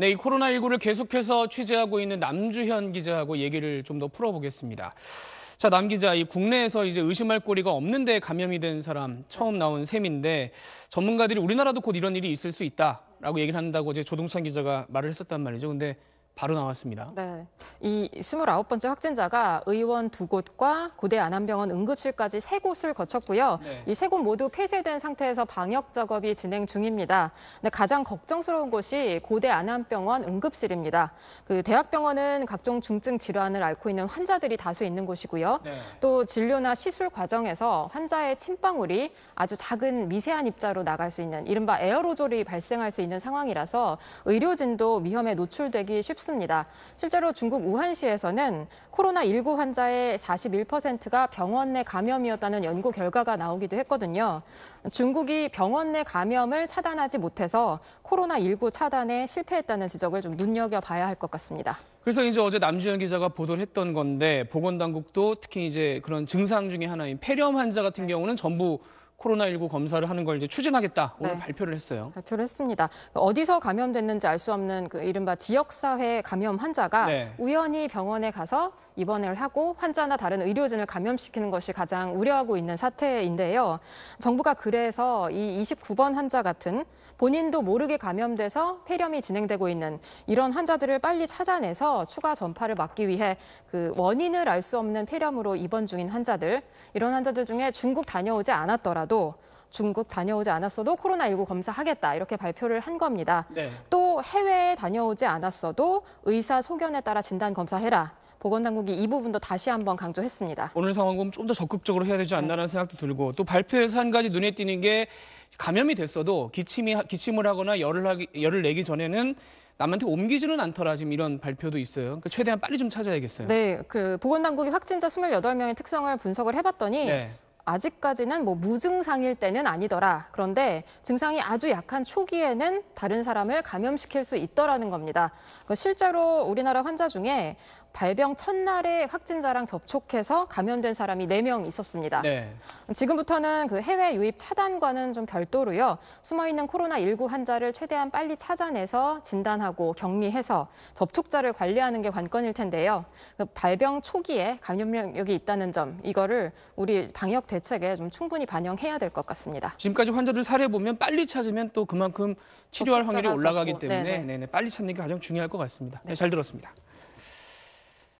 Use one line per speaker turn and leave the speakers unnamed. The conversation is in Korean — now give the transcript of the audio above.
네, 이 코로나19를 계속해서 취재하고 있는 남주현 기자하고 얘기를 좀 더 풀어보겠습니다. 자, 남 기자, 이 국내에서 이제 의심할 꼬리가 없는데 감염이 된 사람 처음 나온 셈인데 전문가들이 우리나라도 곧 이런 일이 있을 수 있다라고 얘기를 한다고 이제 조동찬 기자가 말을 했었단 말이죠. 근데 바로 나왔습니다.
네. 이 29번째 확진자가 의원 두 곳과 고대 안암병원 응급실까지 세 곳을 거쳤고요. 네. 이세 곳 모두 폐쇄된 상태에서 방역 작업이 진행 중입니다. 근데 가장 걱정스러운 곳이 고대 안암병원 응급실입니다. 그 대학병원은 각종 중증 질환을 앓고 있는 환자들이 다수 있는 곳이고요. 네. 또 진료나 시술 과정에서 환자의 침방울이 아주 작은 미세한 입자로 나갈 수 있는 이른바 에어로졸이 발생할 수 있는 상황이라서 의료진도 위험에 노출되기 쉽습니다. 컸습니다. 실제로 중국 우한시에서는 코로나19 환자의 41%가 병원 내 감염이었다는 연구 결과가 나오기도 했거든요. 중국이 병원 내 감염을 차단하지 못해서 코로나19 차단에 실패했다는 지적을 좀 눈여겨봐야 할 것 같습니다.
그래서 이제 어제 남주현 기자가 보도를 했던 건데 보건당국도 특히 이제 그런 증상 중에 하나인 폐렴 환자 같은 경우는 전부 코로나19 검사를 하는 걸 이제 추진하겠다 오늘 네. 발표를 했어요.
발표를 했습니다. 어디서 감염됐는지 알 수 없는 그 이른바 지역사회 감염 환자가 네. 우연히 병원에 가서 입원을 하고 환자나 다른 의료진을 감염시키는 것이 가장 우려하고 있는 사태인데요. 정부가 그래서 이 29번 환자 같은 본인도 모르게 감염돼서 폐렴이 진행되고 있는 이런 환자들을 빨리 찾아내서 추가 전파를 막기 위해 그 원인을 알 수 없는 폐렴으로 입원 중인 환자들, 이런 환자들 중에 중국 다녀오지 않았더라도 않았어도 중국 다녀오지 않았어도 코로나19 검사하겠다 이렇게 발표를 한 겁니다. 네. 또 해외에 다녀오지 않았어도 의사 소견에 따라 진단 검사해라. 보건당국이 이 부분도 다시
한번 강조했습니다. 오늘 상황 은좀 더 적극적으로 해야 되지 않나라는 네. 생각도 들고 또 발표에서 한 가지 눈에 띄는 게 감염이 됐어도 기침이 기침을 하거나 열을 하기, 열을 내기 전에는 남한테 옮기지는 않더라 지금 이런 발표도 있어요. 그러니까 최대한 빨리 좀 찾아야겠어요.
네, 그 보건당국이 확진자 28명의 특성을 분석을 해봤더니 네. 아직까지는 뭐 무증상일 때는 아니더라. 그런데 증상이 아주 약한 초기에는 다른 사람을 감염시킬 수 있더라는 겁니다. 그 실제로 우리나라 환자 중에 발병 첫날에 확진자랑 접촉해서 감염된 사람이 4명 있었습니다. 네. 지금부터는 그 해외 유입 차단과는 좀 별도로요. 숨어있는 코로나19 환자를 최대한 빨리 찾아내서 진단하고 격리해서 접촉자를 관리하는 게 관건일 텐데요. 그 발병 초기에 감염력이 있다는 점, 이거를 우리 방역 대책에 좀 충분히 반영해야 될 것 같습니다.
지금까지 환자들 사례 보면 빨리 찾으면 또 그만큼 치료할 확률이 올라가기 적고. 때문에 네네. 네네. 빨리 찾는 게 가장 중요할 것 같습니다. 네. 네, 잘 들었습니다.